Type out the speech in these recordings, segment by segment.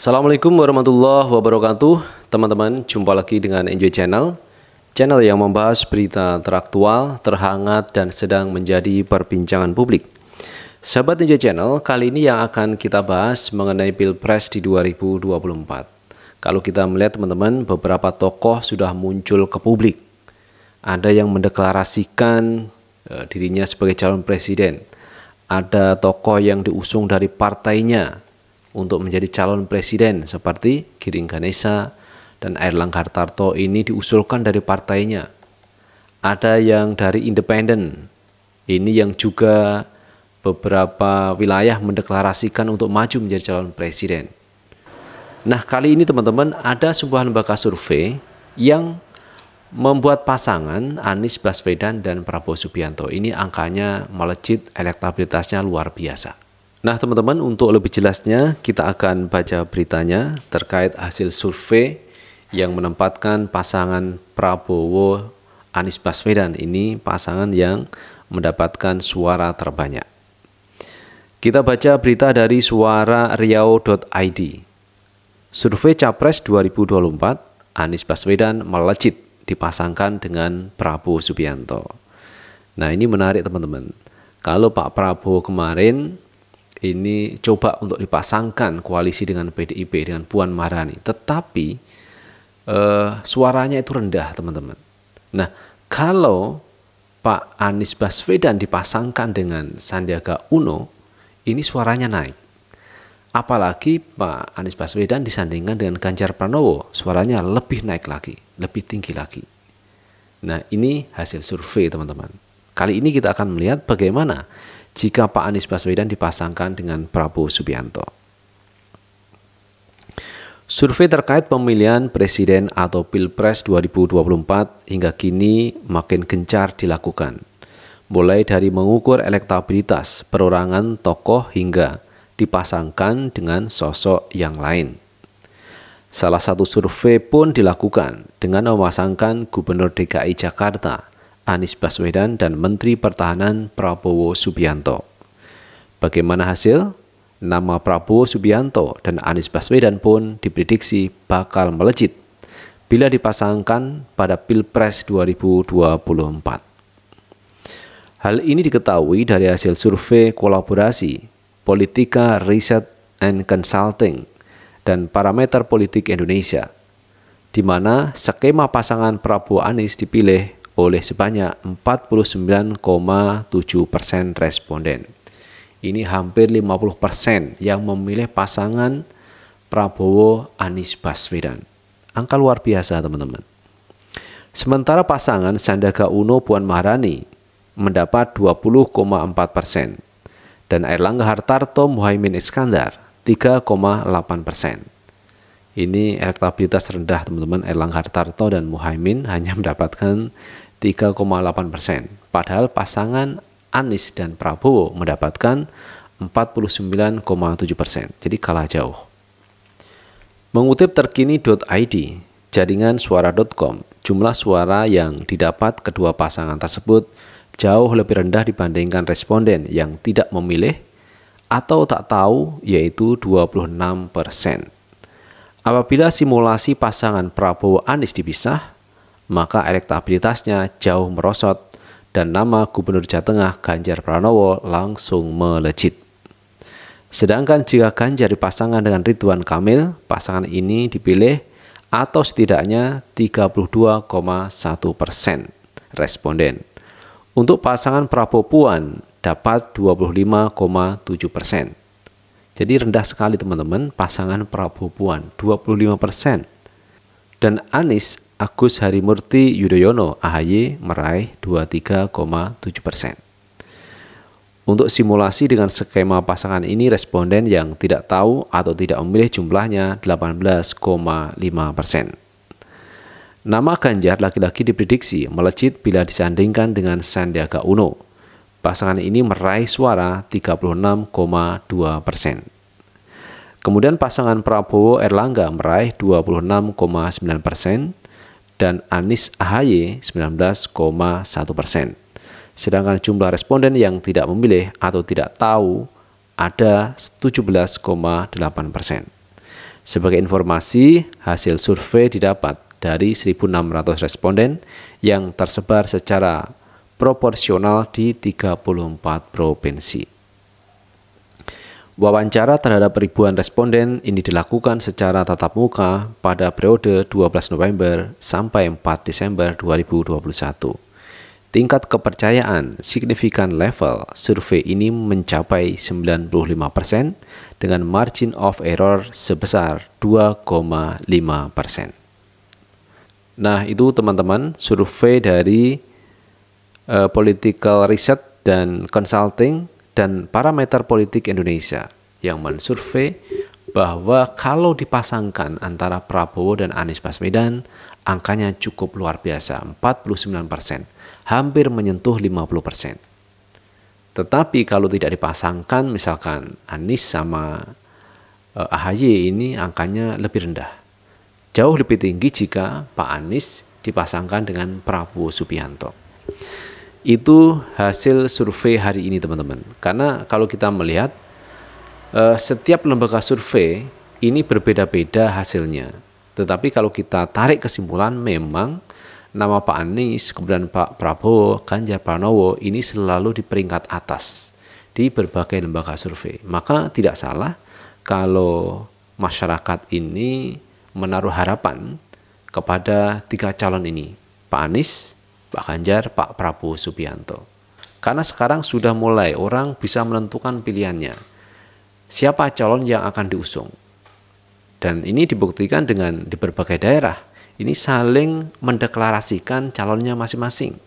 Assalamualaikum warahmatullahi wabarakatuh Teman-teman, jumpa lagi dengan Enjoy Channel Channel yang membahas berita teraktual, terhangat, dan sedang menjadi perbincangan publik Sahabat Enjoy Channel, kali ini yang akan kita bahas mengenai Pilpres di 2024 Kalau kita melihat teman-teman, beberapa tokoh sudah muncul ke publik Ada yang mendeklarasikan e, dirinya sebagai calon presiden Ada tokoh yang diusung dari partainya untuk menjadi calon presiden seperti Giring Ganesa dan Erlangga Hartarto ini diusulkan dari partainya. Ada yang dari independen. Ini yang juga beberapa wilayah mendeklarasikan untuk maju menjadi calon presiden. Nah, kali ini teman-teman ada sebuah lembaga survei yang membuat pasangan Anies Baswedan dan Prabowo Subianto ini angkanya melejit, elektabilitasnya luar biasa. Nah, teman-teman, untuk lebih jelasnya kita akan baca beritanya terkait hasil survei yang menempatkan pasangan Prabowo Anies Baswedan ini pasangan yang mendapatkan suara terbanyak. Kita baca berita dari suara riau.id. Survei Capres 2024, Anies Baswedan melejit dipasangkan dengan Prabowo Subianto. Nah, ini menarik teman-teman. Kalau Pak Prabowo kemarin ini coba untuk dipasangkan koalisi dengan PDIP dengan Puan Maharani, tetapi eh, suaranya itu rendah, teman-teman. Nah, kalau Pak Anies Baswedan dipasangkan dengan Sandiaga Uno, ini suaranya naik. Apalagi Pak Anies Baswedan disandingkan dengan Ganjar Pranowo, suaranya lebih naik lagi, lebih tinggi lagi. Nah, ini hasil survei, teman-teman. Kali ini kita akan melihat bagaimana jika Pak Anies Baswedan dipasangkan dengan Prabowo Subianto. Survei terkait pemilihan presiden atau Pilpres 2024 hingga kini makin gencar dilakukan. Mulai dari mengukur elektabilitas perorangan tokoh hingga dipasangkan dengan sosok yang lain. Salah satu survei pun dilakukan dengan memasangkan Gubernur DKI Jakarta Anies Baswedan dan Menteri Pertahanan Prabowo Subianto. Bagaimana hasil? Nama Prabowo Subianto dan Anies Baswedan pun diprediksi bakal melejit bila dipasangkan pada Pilpres 2024. Hal ini diketahui dari hasil survei kolaborasi Politika Research and Consulting dan Parameter Politik Indonesia, di mana skema pasangan Prabowo Anies dipilih oleh sebanyak 49,7 persen responden. Ini hampir 50 persen yang memilih pasangan Prabowo Anies Baswedan. Angka luar biasa teman-teman. Sementara pasangan Sandaga Uno Puan Maharani mendapat 20,4 persen dan Erlangga Hartarto Muhaimin Iskandar 3,8 persen. Ini elektabilitas rendah teman-teman Erlangga Hartarto dan Muhaimin hanya mendapatkan 3,8 persen. Padahal pasangan Anies dan Prabowo mendapatkan 49,7 persen. Jadi kalah jauh. Mengutip terkini.id, jaringan suara.com, jumlah suara yang didapat kedua pasangan tersebut jauh lebih rendah dibandingkan responden yang tidak memilih atau tak tahu yaitu 26 persen. Apabila simulasi pasangan Prabowo Anies dipisah, maka elektabilitasnya jauh merosot dan nama Gubernur Jawa Tengah Ganjar Pranowo langsung melejit. Sedangkan jika Ganjar dipasangkan dengan Ridwan Kamil, pasangan ini dipilih atau setidaknya 32,1 persen responden. Untuk pasangan Prabowo Puan dapat 25,7 persen. Jadi rendah sekali teman-teman pasangan Prabowo Puan, 25 persen. Dan Anies Agus Harimurti Yudhoyono AHY meraih 23,7 persen. Untuk simulasi dengan skema pasangan ini, responden yang tidak tahu atau tidak memilih jumlahnya 18,5 persen. Nama Ganjar laki-laki diprediksi melejit bila disandingkan dengan Sandiaga Uno. Pasangan ini meraih suara 36,2 persen. Kemudian pasangan Prabowo Erlangga meraih 26,9 persen, dan Anies Ahaye 19,1 persen. Sedangkan jumlah responden yang tidak memilih atau tidak tahu ada 17,8 persen. Sebagai informasi, hasil survei didapat dari 1.600 responden yang tersebar secara proporsional di 34 provinsi. Wawancara terhadap ribuan responden ini dilakukan secara tatap muka pada periode 12 November sampai 4 Desember 2021. Tingkat kepercayaan signifikan level survei ini mencapai 95% dengan margin of error sebesar 2,5%. Nah, itu teman-teman survei dari uh, Political Research dan Consulting dan Parameter Politik Indonesia yang mensurvei bahwa kalau dipasangkan antara Prabowo dan Anies Baswedan, angkanya cukup luar biasa, 49 persen, hampir menyentuh 50 persen. Tetapi kalau tidak dipasangkan, misalkan Anies sama eh, AHY ini angkanya lebih rendah. Jauh lebih tinggi jika Pak Anies dipasangkan dengan Prabowo Subianto itu hasil survei hari ini teman-teman. Karena kalau kita melihat uh, setiap lembaga survei ini berbeda-beda hasilnya. Tetapi kalau kita tarik kesimpulan memang nama Pak Anies, kemudian Pak Prabowo, Ganjar Pranowo ini selalu di peringkat atas di berbagai lembaga survei. Maka tidak salah kalau masyarakat ini menaruh harapan kepada tiga calon ini, Pak Anies, Pak Ganjar, Pak Prabowo Subianto. Karena sekarang sudah mulai orang bisa menentukan pilihannya. Siapa calon yang akan diusung? Dan ini dibuktikan dengan di berbagai daerah. Ini saling mendeklarasikan calonnya masing-masing.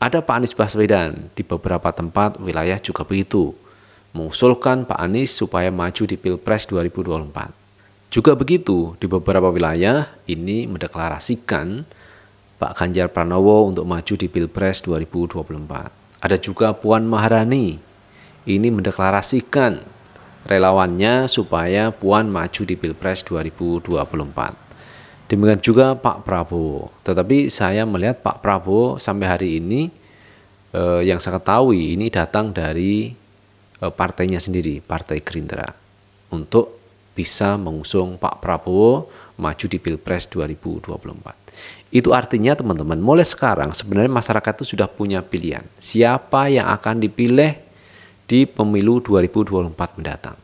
Ada Pak Anies Baswedan di beberapa tempat wilayah juga begitu. Mengusulkan Pak Anies supaya maju di Pilpres 2024. Juga begitu, di beberapa wilayah ini mendeklarasikan Pak Ganjar Pranowo untuk maju di Pilpres 2024. Ada juga Puan Maharani. Ini mendeklarasikan relawannya supaya Puan maju di Pilpres 2024. Demikian juga Pak Prabowo. Tetapi saya melihat Pak Prabowo sampai hari ini eh, yang saya ketahui ini datang dari eh, partainya sendiri, Partai Gerindra, untuk bisa mengusung Pak Prabowo maju di Pilpres 2024. Itu artinya teman-teman, mulai sekarang sebenarnya masyarakat itu sudah punya pilihan. Siapa yang akan dipilih di pemilu 2024 mendatang.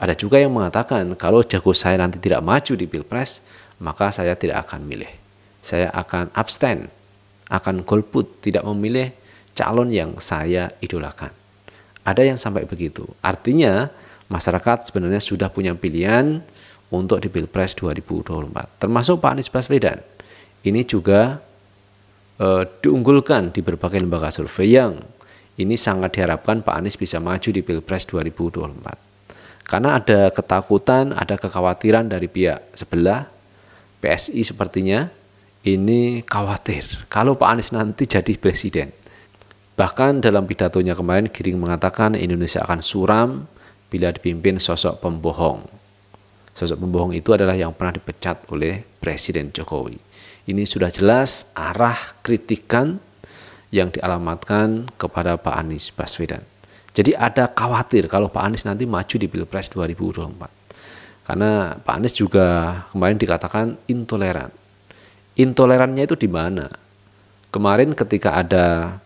Ada juga yang mengatakan kalau jago saya nanti tidak maju di Pilpres, maka saya tidak akan milih. Saya akan abstain, akan golput, tidak memilih calon yang saya idolakan. Ada yang sampai begitu. Artinya masyarakat sebenarnya sudah punya pilihan untuk di Pilpres 2024, termasuk Pak Anies Baswedan ini juga e, diunggulkan di berbagai lembaga survei yang ini sangat diharapkan Pak Anies bisa maju di Pilpres 2024. Karena ada ketakutan, ada kekhawatiran dari pihak sebelah, PSI sepertinya ini khawatir kalau Pak Anies nanti jadi presiden. Bahkan dalam pidatonya kemarin Giring mengatakan Indonesia akan suram bila dipimpin sosok pembohong. Sosok pembohong itu adalah yang pernah dipecat oleh Presiden Jokowi. Ini sudah jelas arah kritikan yang dialamatkan kepada Pak Anies Baswedan. Jadi ada khawatir kalau Pak Anies nanti maju di Pilpres 2024. Karena Pak Anies juga kemarin dikatakan intoleran. Intolerannya itu di mana? Kemarin ketika ada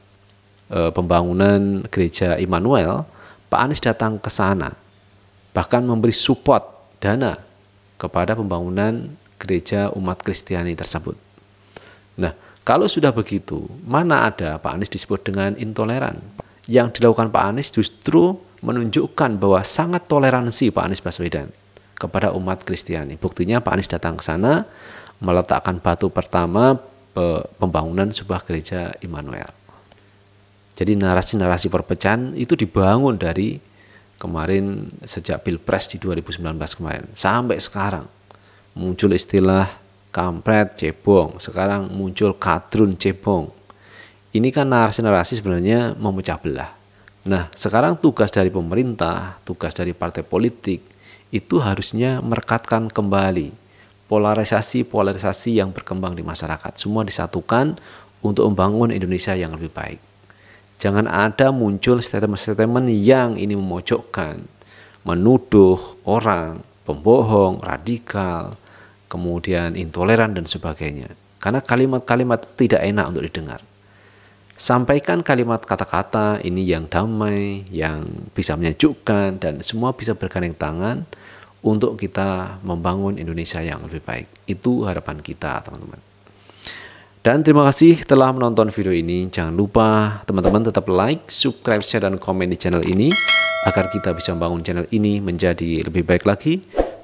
e, pembangunan gereja Immanuel, Pak Anies datang ke sana. Bahkan memberi support dana kepada pembangunan gereja umat Kristiani tersebut. Nah, kalau sudah begitu, mana ada Pak Anies disebut dengan intoleran? Yang dilakukan Pak Anies justru menunjukkan bahwa sangat toleransi Pak Anies Baswedan kepada umat Kristiani. Buktinya Pak Anies datang ke sana meletakkan batu pertama pembangunan sebuah gereja Immanuel. Jadi narasi-narasi perpecahan itu dibangun dari kemarin sejak Pilpres di 2019 kemarin sampai sekarang muncul istilah kampret cebong, sekarang muncul kadrun cebong. Ini kan narasi-narasi sebenarnya memecah belah. Nah, sekarang tugas dari pemerintah, tugas dari partai politik itu harusnya merekatkan kembali polarisasi-polarisasi yang berkembang di masyarakat. Semua disatukan untuk membangun Indonesia yang lebih baik. Jangan ada muncul statement-statement yang ini memojokkan, menuduh orang, pembohong, radikal, kemudian intoleran dan sebagainya. Karena kalimat-kalimat tidak enak untuk didengar. Sampaikan kalimat kata-kata ini yang damai, yang bisa menyejukkan dan semua bisa bergandeng tangan untuk kita membangun Indonesia yang lebih baik. Itu harapan kita, teman-teman. Dan terima kasih telah menonton video ini. Jangan lupa teman-teman tetap like, subscribe, share, dan komen di channel ini agar kita bisa membangun channel ini menjadi lebih baik lagi